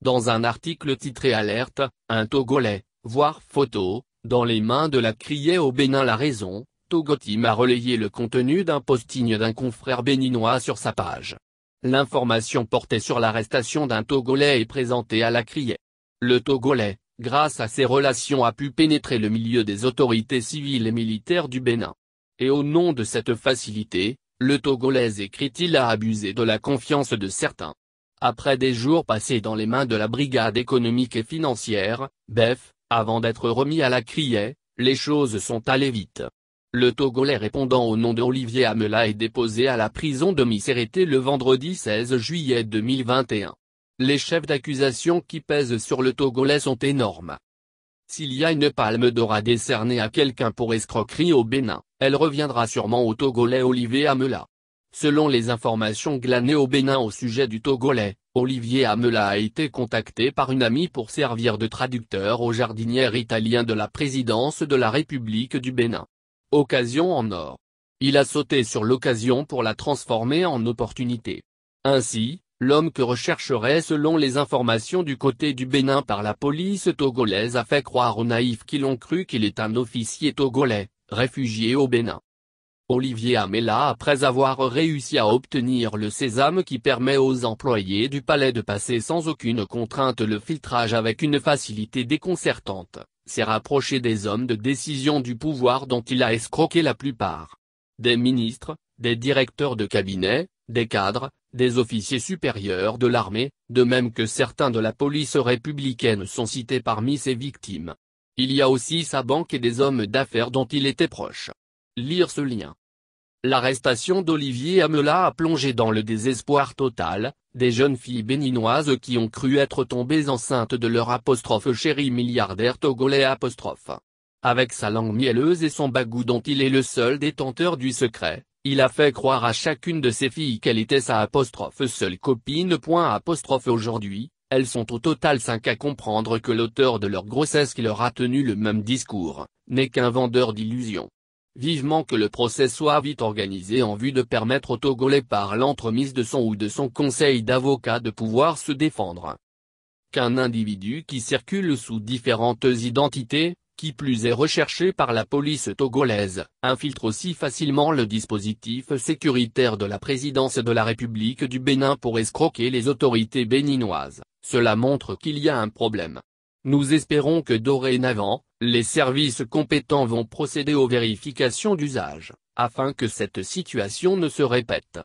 Dans un article titré Alerte, un Togolais, voire photo, dans les mains de la criée au Bénin la raison, Togotim a relayé le contenu d'un posting d'un confrère béninois sur sa page. L'information portée sur l'arrestation d'un Togolais est présentée à la criée. Le Togolais, grâce à ses relations a pu pénétrer le milieu des autorités civiles et militaires du Bénin. Et au nom de cette facilité, le Togolais écrit-il a abusé de la confiance de certains. Après des jours passés dans les mains de la brigade économique et financière, BEF, avant d'être remis à la criée, les choses sont allées vite. Le Togolais répondant au nom d'Olivier Amela est déposé à la prison de Misérété le vendredi 16 juillet 2021. Les chefs d'accusation qui pèsent sur le Togolais sont énormes. S'il y a une palme d'or à décerner à quelqu'un pour escroquerie au Bénin, elle reviendra sûrement au Togolais Olivier Amela. Selon les informations glanées au Bénin au sujet du Togolais, Olivier Amela a été contacté par une amie pour servir de traducteur au jardinière italien de la présidence de la République du Bénin. Occasion en or. Il a sauté sur l'occasion pour la transformer en opportunité. Ainsi, l'homme que rechercherait selon les informations du côté du Bénin par la police togolaise a fait croire aux naïfs qui l'ont cru qu'il est un officier togolais, réfugié au Bénin. Olivier Améla après avoir réussi à obtenir le sésame qui permet aux employés du palais de passer sans aucune contrainte le filtrage avec une facilité déconcertante, s'est rapproché des hommes de décision du pouvoir dont il a escroqué la plupart. Des ministres, des directeurs de cabinet, des cadres, des officiers supérieurs de l'armée, de même que certains de la police républicaine sont cités parmi ses victimes. Il y a aussi sa banque et des hommes d'affaires dont il était proche. Lire ce lien. L'arrestation d'Olivier Amela a plongé dans le désespoir total, des jeunes filles béninoises qui ont cru être tombées enceintes de leur apostrophe chérie milliardaire togolais apostrophe. Avec sa langue mielleuse et son bagou dont il est le seul détenteur du secret, il a fait croire à chacune de ses filles qu'elle était sa apostrophe seule copine. Point apostrophe aujourd'hui, elles sont au total cinq à comprendre que l'auteur de leur grossesse qui leur a tenu le même discours, n'est qu'un vendeur d'illusions vivement que le procès soit vite organisé en vue de permettre au Togolais par l'entremise de son ou de son conseil d'avocat de pouvoir se défendre. Qu'un individu qui circule sous différentes identités, qui plus est recherché par la police togolaise, infiltre aussi facilement le dispositif sécuritaire de la présidence de la République du Bénin pour escroquer les autorités béninoises, cela montre qu'il y a un problème. Nous espérons que dorénavant, les services compétents vont procéder aux vérifications d'usage, afin que cette situation ne se répète.